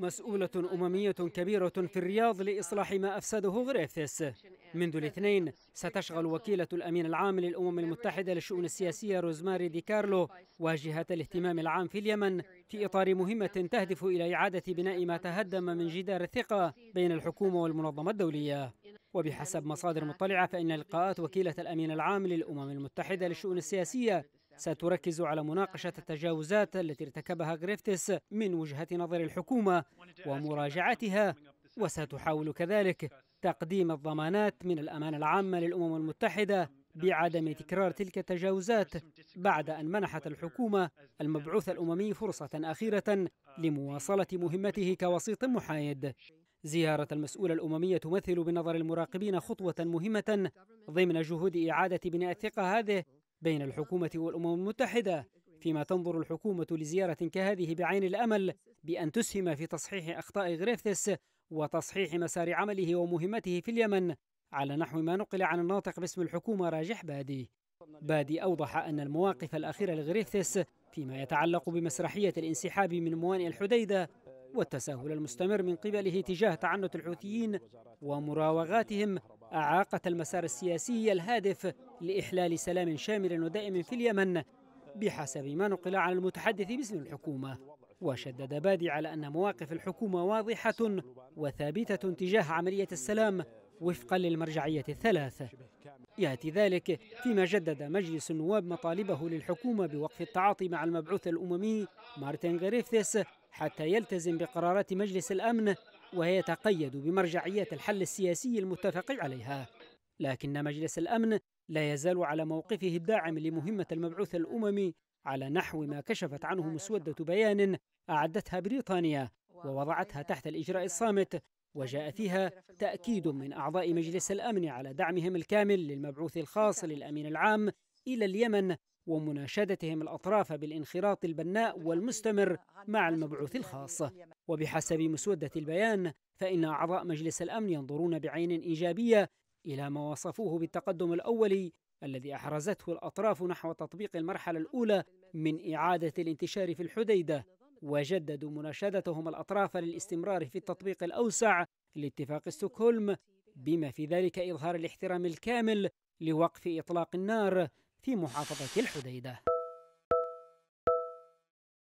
مسؤولة أممية كبيرة في الرياض لإصلاح ما أفسده غريفيث منذ الاثنين ستشغل وكيلة الأمين العام للأمم المتحدة للشؤون السياسية روزماري دي كارلو واجهة الاهتمام العام في اليمن في إطار مهمة تهدف إلى إعادة بناء ما تهدم من جدار الثقة بين الحكومة والمنظمة الدولية وبحسب مصادر مطلعة فإن لقاءات وكيلة الأمين العام للأمم المتحدة للشؤون السياسية ستركز على مناقشة التجاوزات التي ارتكبها غريفتس من وجهة نظر الحكومة ومراجعتها وستحاول كذلك تقديم الضمانات من الأمانة العامة للأمم المتحدة بعدم تكرار تلك التجاوزات بعد أن منحت الحكومة المبعوث الأممي فرصة أخيرة لمواصلة مهمته كوسيط محايد زيارة المسؤولة الأممية تمثل بنظر المراقبين خطوة مهمة ضمن جهود إعادة بناء الثقة هذه بين الحكومة والأمم المتحدة فيما تنظر الحكومة لزيارة كهذه بعين الأمل بأن تسهم في تصحيح أخطاء غريفثس وتصحيح مسار عمله ومهمته في اليمن على نحو ما نقل عن الناطق باسم الحكومة راجح بادي بادي أوضح أن المواقف الأخيرة لغريفثس فيما يتعلق بمسرحية الانسحاب من موانئ الحديدة والتساهل المستمر من قبله تجاه تعنت الحوثيين ومراوغاتهم أعاقت المسار السياسي الهادف لإحلال سلام شامل ودائم في اليمن بحسب ما نقل عن المتحدث باسم الحكومة وشدد بادي على أن مواقف الحكومة واضحة وثابتة تجاه عملية السلام وفقا للمرجعية الثلاث يأتي ذلك فيما جدد مجلس النواب مطالبه للحكومة بوقف التعاطي مع المبعوث الأممي مارتن غريفثس حتى يلتزم بقرارات مجلس الأمن وهي بمرجعية الحل السياسي المتفق عليها لكن مجلس الأمن لا يزال على موقفه الداعم لمهمة المبعوث الأممي على نحو ما كشفت عنه مسودة بيان أعدتها بريطانيا ووضعتها تحت الإجراء الصامت وجاء فيها تأكيد من أعضاء مجلس الأمن على دعمهم الكامل للمبعوث الخاص للأمين العام إلى اليمن ومناشدتهم الأطراف بالانخراط البناء والمستمر مع المبعوث الخاص وبحسب مسودة البيان فإن أعضاء مجلس الأمن ينظرون بعين إيجابية إلى ما وصفوه بالتقدم الأولي الذي أحرزته الأطراف نحو تطبيق المرحلة الأولى من إعادة الانتشار في الحديدة وجددوا مناشدتهم الأطراف للاستمرار في التطبيق الأوسع لاتفاق ستوكهولم بما في ذلك إظهار الاحترام الكامل لوقف إطلاق النار في محافظة الحديدة